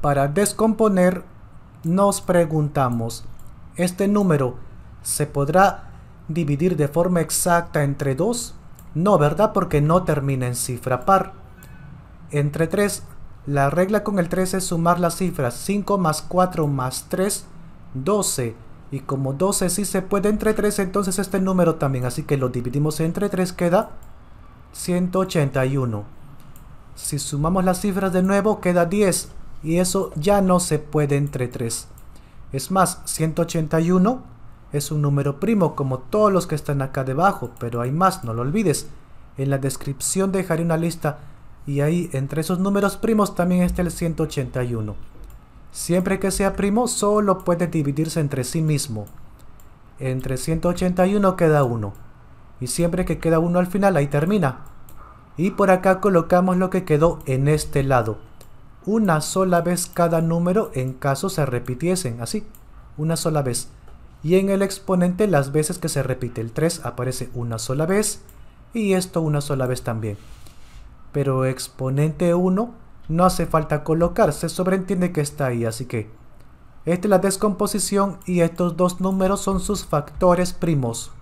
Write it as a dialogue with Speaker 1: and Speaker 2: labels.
Speaker 1: Para descomponer, nos preguntamos, ¿este número se podrá dividir de forma exacta entre 2? No, ¿verdad? Porque no termina en cifra par. Entre 3, la regla con el 3 es sumar las cifras 5 más 4 más 3, 12. Y como 12 sí se puede entre 3, entonces este número también. Así que lo dividimos entre 3, queda 181. Si sumamos las cifras de nuevo, queda 10 y eso ya no se puede entre 3. Es más, 181 es un número primo como todos los que están acá debajo, pero hay más, no lo olvides. En la descripción dejaré una lista y ahí entre esos números primos también está el 181. Siempre que sea primo, solo puede dividirse entre sí mismo. Entre 181 queda 1. Y siempre que queda 1 al final, ahí termina. Y por acá colocamos lo que quedó en este lado una sola vez cada número en caso se repitiesen, así, una sola vez. Y en el exponente las veces que se repite el 3 aparece una sola vez y esto una sola vez también. Pero exponente 1 no hace falta colocar, se sobreentiende que está ahí, así que esta es la descomposición y estos dos números son sus factores primos.